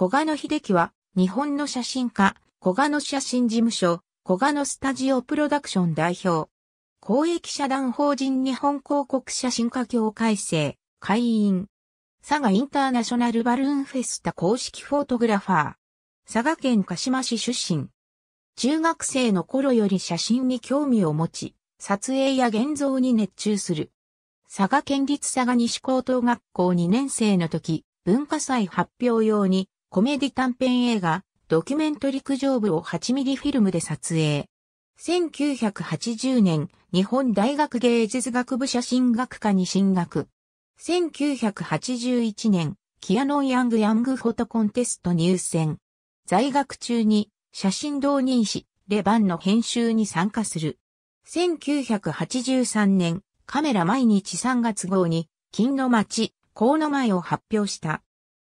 小賀野秀樹は、日本の写真家、小賀野写真事務所、小賀野スタジオプロダクション代表。公益社団法人日本広告写真家協会生、会員。佐賀インターナショナルバルーンフェスタ公式フォトグラファー。佐賀県鹿島市出身。中学生の頃より写真に興味を持ち、撮影や現像に熱中する。佐賀県立佐賀西高等学校2年生の時、文化祭発表用にコメディ短編映画、ドキュメント陸上部を8ミリフィルムで撮影。1980年、日本大学芸術学部写真学科に進学。1981年、キアノン・ヤング・ヤングフォトコンテスト入選。在学中に写真同人誌、レバンの編集に参加する。1983年、カメラ毎日3月号に、金の街、河の前を発表した。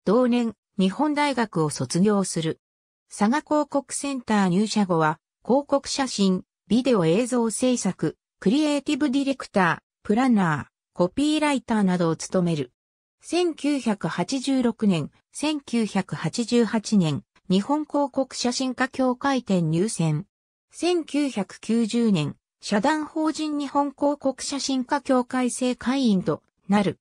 同年、日本大学を卒業する。佐賀広告センター入社後は、広告写真、ビデオ映像制作、クリエイティブディレクター、プランナー、コピーライターなどを務める。1986年、1988年、日本広告写真家協会展入選。1990年、社団法人日本広告写真家協会制会員となる。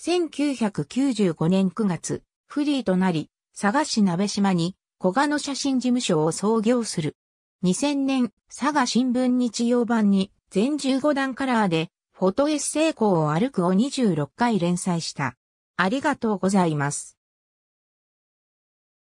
1995年9月、フリーとなり、佐賀市鍋島に小賀の写真事務所を創業する。2000年、佐賀新聞日曜版に全15段カラーで、フォトエッセイ校を歩くを26回連載した。ありがとうございます。